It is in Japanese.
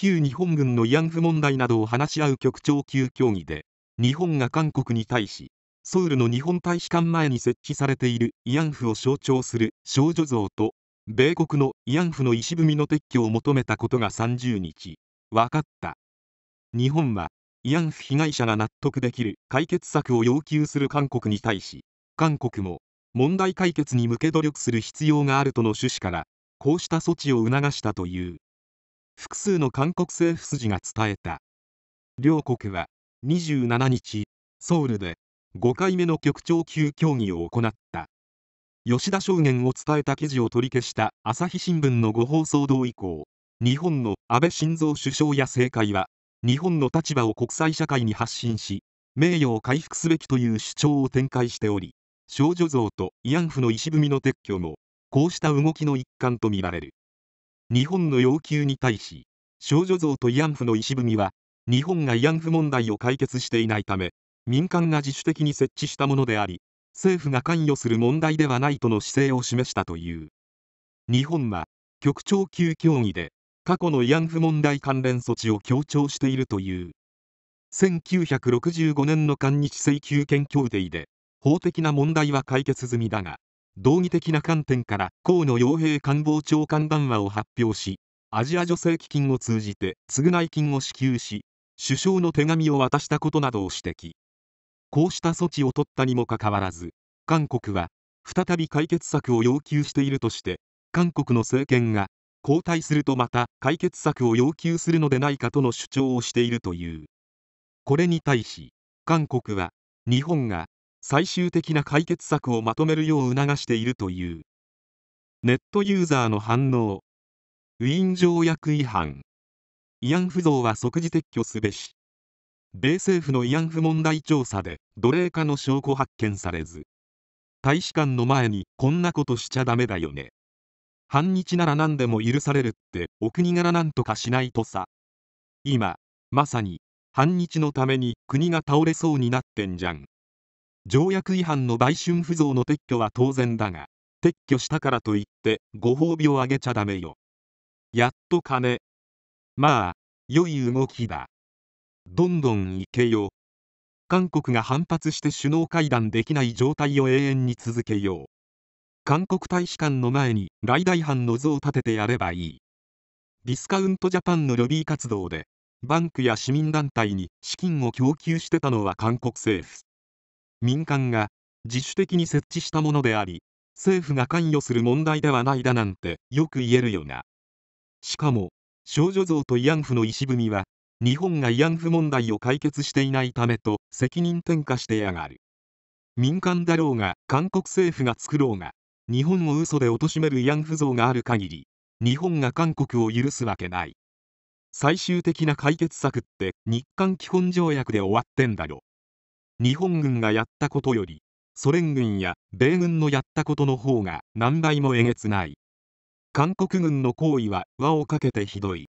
旧日本軍の慰安婦問題などを話し合う局長級協議で日本が韓国に対しソウルの日本大使館前に設置されている慰安婦を象徴する少女像と米国の慰安婦の石踏みの撤去を求めたことが30日分かった日本は慰安婦被害者が納得できる解決策を要求する韓国に対し韓国も問題解決に向け努力する必要があるとの趣旨からこうした措置を促したという複数の韓国政府筋が伝えた両国は27日ソウルで5回目の局長級協議を行った吉田証言を伝えた記事を取り消した朝日新聞の誤報騒動以降日本の安倍晋三首相や政界は日本の立場を国際社会に発信し名誉を回復すべきという主張を展開しており少女像と慰安婦の石踏みの撤去もこうした動きの一環とみられる日本の要求に対し少女像と慰安婦の石踏みは日本が慰安婦問題を解決していないため民間が自主的に設置したものであり政府が関与する問題ではないとの姿勢を示したという日本は局長級協議で過去の慰安婦問題関連措置を強調しているという1965年の韓日請求権協定で法的な問題は解決済みだが道義的な観点から河野洋平官房長官談話を発表しアジア助成基金を通じて償い金を支給し首相の手紙を渡したことなどを指摘こうした措置を取ったにもかかわらず韓国は再び解決策を要求しているとして韓国の政権が交代するとまた解決策を要求するのでないかとの主張をしているというこれに対し韓国は日本が最終的な解決策をまとめるよう促しているというネットユーザーの反応ウィーン条約違反慰安婦像は即時撤去すべし米政府の慰安婦問題調査で奴隷化の証拠発見されず大使館の前にこんなことしちゃダメだよね反日なら何でも許されるってお国柄なんとかしないとさ今まさに反日のために国が倒れそうになってんじゃん条約違反の売春不像の撤去は当然だが、撤去したからといって、ご褒美をあげちゃダメよ。やっと金。まあ、良い動きだ。どんどん行けよ。韓国が反発して首脳会談できない状態を永遠に続けよう。韓国大使館の前に来大藩の像を立ててやればいい。ディスカウントジャパンのロビー活動で、バンクや市民団体に資金を供給してたのは韓国政府。民間が自主的に設置したものであり政府が関与する問題ではないだなんてよく言えるよなしかも少女像と慰安婦の石踏みは日本が慰安婦問題を解決していないためと責任転嫁してやがる民間だろうが韓国政府が作ろうが日本を嘘で貶める慰安婦像がある限り日本が韓国を許すわけない最終的な解決策って日韓基本条約で終わってんだろ日本軍がやったことよりソ連軍や米軍のやったことの方が何倍もえげつない韓国軍の行為は輪をかけてひどい